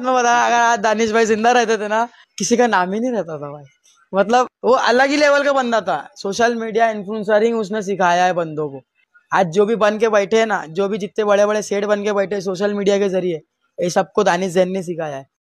में बता अगर आज दानिश भाई जिंदा रहते थे ना किसी का नाम ही नहीं रहता था भाई मतलब वो अलग ही लेवल का बंदा था सोशल मीडिया इन्फ्लुएंसरिंग उसने सिखाया है बंदों को आज जो भी बन के बैठे है ना जो भी जितने बड़े बड़े सेठ बन के बैठे सोशल मीडिया के जरिए ये सबको दानिश जैन ने सिखाया है